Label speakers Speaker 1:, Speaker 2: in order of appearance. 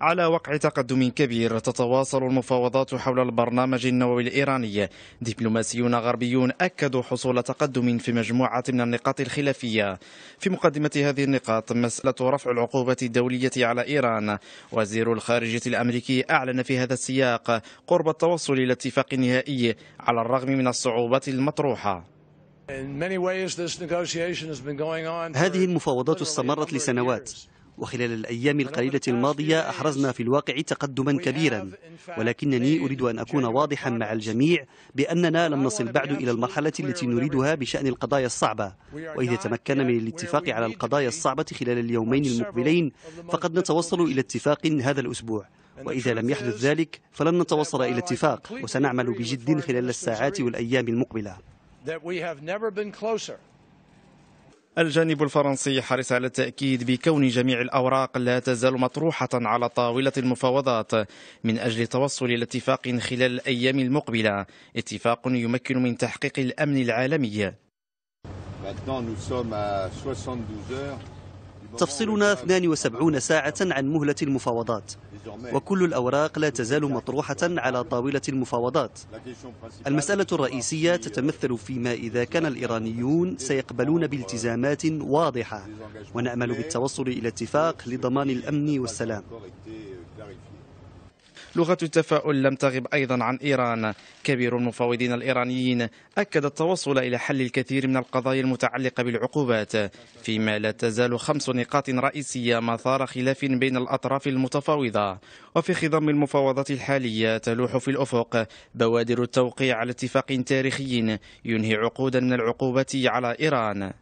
Speaker 1: على وقع تقدم كبير تتواصل المفاوضات حول البرنامج النووي الإيراني دبلوماسيون غربيون أكدوا حصول تقدم في مجموعة من النقاط الخلافية في مقدمة هذه النقاط مسألة رفع العقوبة الدولية على إيران وزير الخارجية الأمريكي أعلن في هذا السياق قرب التوصل إلى اتفاق نهائي على الرغم من الصعوبات المطروحة
Speaker 2: هذه المفاوضات استمرت لسنوات وخلال الأيام القليلة الماضية أحرزنا في الواقع تقدما كبيرا ولكنني أريد أن أكون واضحا مع الجميع بأننا لم نصل بعد إلى المرحلة التي نريدها بشأن القضايا الصعبة وإذا تمكنا من الاتفاق على القضايا الصعبة خلال اليومين المقبلين فقد نتوصل إلى اتفاق هذا الأسبوع وإذا لم يحدث ذلك فلن نتوصل إلى اتفاق وسنعمل بجد
Speaker 1: خلال الساعات والأيام المقبلة الجانب الفرنسي حرص على التأكيد بكون جميع الأوراق لا تزال مطروحة على طاولة المفاوضات من أجل توصل إلى اتفاق خلال الأيام المقبلة اتفاق يمكن من تحقيق الأمن العالمي
Speaker 2: تفصلنا 72 ساعة عن مهلة المفاوضات وكل الأوراق لا تزال مطروحة على طاولة المفاوضات المسألة الرئيسية تتمثل فيما إذا كان الإيرانيون سيقبلون بالتزامات واضحة ونأمل بالتوصل إلى اتفاق لضمان الأمن والسلام
Speaker 1: لغة التفاؤل لم تغب أيضا عن إيران كبير المفاوضين الإيرانيين أكد التوصل إلى حل الكثير من القضايا المتعلقة بالعقوبات فيما لا تزال خمس نقاط رئيسية مثار خلاف بين الأطراف المتفاوضة وفي خضم المفاوضات الحالية تلوح في الأفق بوادر التوقيع على اتفاق تاريخي ينهي عقودا من العقوبة على إيران